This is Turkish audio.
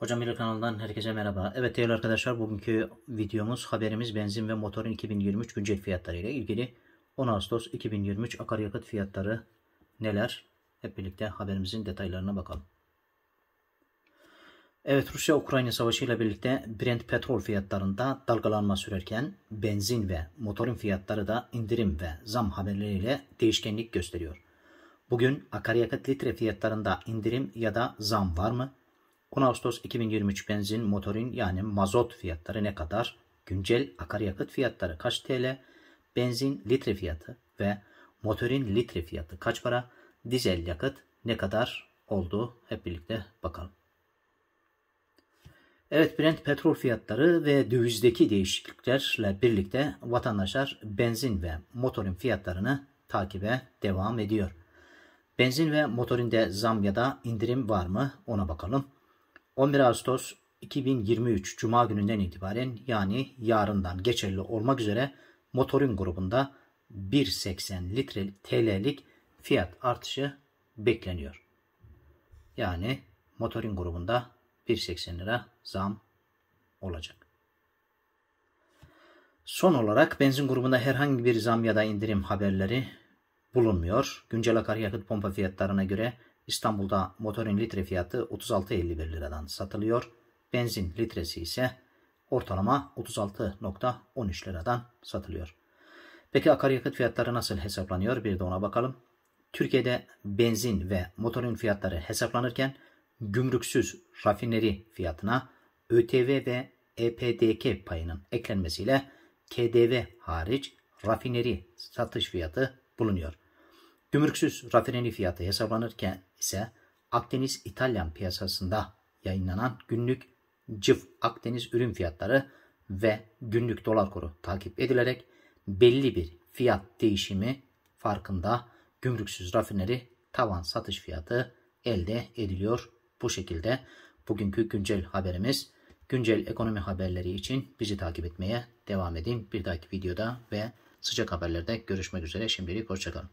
Hocam İlk kanalından herkese merhaba. Evet değerli arkadaşlar bugünkü videomuz haberimiz benzin ve motorun 2023 güncel fiyatları ile ilgili 10 Ağustos 2023 akaryakıt fiyatları neler? Hep birlikte haberimizin detaylarına bakalım. Evet Rusya-Ukrayna savaşı ile birlikte Brent petrol fiyatlarında dalgalanma sürerken benzin ve motorun fiyatları da indirim ve zam haberleriyle değişkenlik gösteriyor. Bugün akaryakıt litre fiyatlarında indirim ya da zam var mı? 10 Ağustos 2023 benzin, motorin yani mazot fiyatları ne kadar? Güncel akaryakıt fiyatları kaç TL? Benzin litre fiyatı ve motorin litre fiyatı kaç para? Dizel yakıt ne kadar oldu? Hep birlikte bakalım. Evet Brent petrol fiyatları ve dövizdeki değişikliklerle birlikte vatandaşlar benzin ve motorin fiyatlarını takibe devam ediyor. Benzin ve motorinde zam ya da indirim var mı ona bakalım. 11 Ağustos 2023 Cuma gününden itibaren yani yarından geçerli olmak üzere motorin grubunda 1.80 litre TL'lik fiyat artışı bekleniyor. Yani motorin grubunda 1.80 lira zam olacak. Son olarak benzin grubunda herhangi bir zam ya da indirim haberleri bulunmuyor. Güncel akaryakıt pompa fiyatlarına göre İstanbul'da motorun litre fiyatı 36.51 liradan satılıyor. Benzin litresi ise ortalama 36.13 liradan satılıyor. Peki akaryakıt fiyatları nasıl hesaplanıyor? Bir de ona bakalım. Türkiye'de benzin ve motorun fiyatları hesaplanırken gümrüksüz rafineri fiyatına ÖTV ve EPDK payının eklenmesiyle KDV hariç rafineri satış fiyatı bulunuyor. Gümrüksüz rafineli fiyatı hesaplanırken ise Akdeniz İtalyan piyasasında yayınlanan günlük cıf Akdeniz ürün fiyatları ve günlük dolar kuru takip edilerek belli bir fiyat değişimi farkında gümrüksüz rafineri tavan satış fiyatı elde ediliyor. Bu şekilde bugünkü güncel haberimiz. Güncel ekonomi haberleri için bizi takip etmeye devam edin. Bir dahaki videoda ve sıcak haberlerde görüşmek üzere. Şimdilik hoşçakalın.